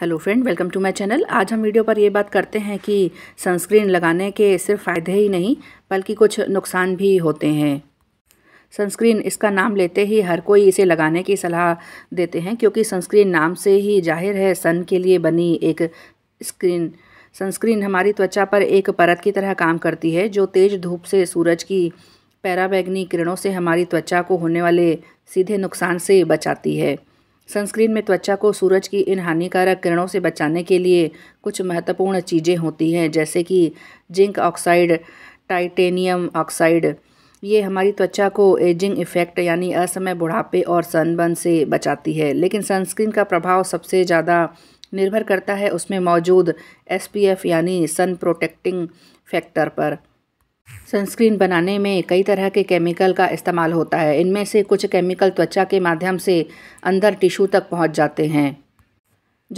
hello friend welcome to my channel आज हम video पर ये बात करते हैं कि सनस्क्रीन लगाने के सिर्फ फ़ायदे ही नहीं बल्कि कुछ नुकसान भी होते हैं सनस्क्रीन इसका नाम लेते ही हर कोई इसे लगाने की सलाह देते हैं क्योंकि सनस्क्रीन नाम से ही जाहिर है सन के लिए बनी एक स्क्रीन सनस्क्रीन हमारी त्वचा पर एक परत की तरह काम करती है जो तेज़ धूप से सूरज की पैराबैगनी किरणों से हमारी त्वचा को होने वाले सीधे नुकसान से बचाती है सनस्क्रीन में त्वचा को सूरज की इन हानिकारक किरणों से बचाने के लिए कुछ महत्वपूर्ण चीज़ें होती हैं जैसे कि जिंक ऑक्साइड टाइटेनियम ऑक्साइड ये हमारी त्वचा को एजिंग इफ़ेक्ट यानी असमय बुढ़ापे और सनबर्न से बचाती है लेकिन सनस्क्रीन का प्रभाव सबसे ज़्यादा निर्भर करता है उसमें मौजूद एसपीएफ यानी सन प्रोटेक्टिंग फैक्टर पर सनस्क्रीन बनाने में कई तरह के केमिकल का इस्तेमाल होता है इनमें से कुछ केमिकल त्वचा के माध्यम से अंदर टिशू तक पहुंच जाते हैं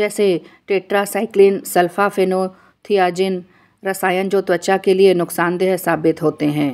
जैसे टेट्रासाइक्लिन सल्फाफेनोथियाजिन रसायन जो त्वचा के लिए नुकसानदेह साबित होते हैं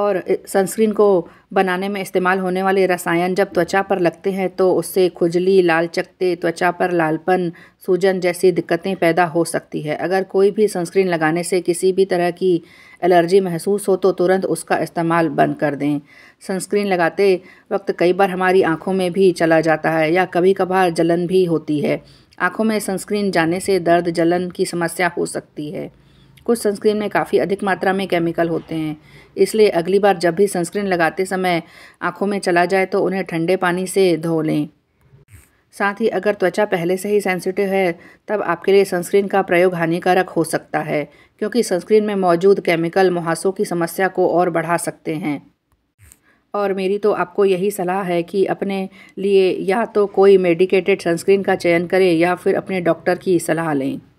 और सनस्क्रीन को बनाने में इस्तेमाल होने वाले रसायन जब त्वचा पर लगते हैं तो उससे खुजली लाल चकते त्वचा पर लालपन सूजन जैसी दिक्कतें पैदा हो सकती है अगर कोई भी सनस्क्रीन लगाने से किसी भी तरह की एलर्जी महसूस हो तो तुरंत उसका इस्तेमाल बंद कर दें सनस्क्रीन लगाते वक्त कई बार हमारी आँखों में भी चला जाता है या कभी कभार जलन भी होती है आँखों में सनस्क्रीन जाने से दर्द जलन की समस्या हो सकती है कुछ सनस्क्रीन में काफ़ी अधिक मात्रा में केमिकल होते हैं इसलिए अगली बार जब भी सनस्क्रीन लगाते समय आँखों में चला जाए तो उन्हें ठंडे पानी से धो लें साथ ही अगर त्वचा पहले से ही सेंसिटिव है तब आपके लिए सनस्क्रीन का प्रयोग हानिकारक हो सकता है क्योंकि सनस्क्रीन में मौजूद केमिकल मुहासों की समस्या को और बढ़ा सकते हैं और मेरी तो आपको यही सलाह है कि अपने लिए या तो कोई मेडिकेटेड सनस्क्रीन का चयन करें या फिर अपने डॉक्टर की सलाह लें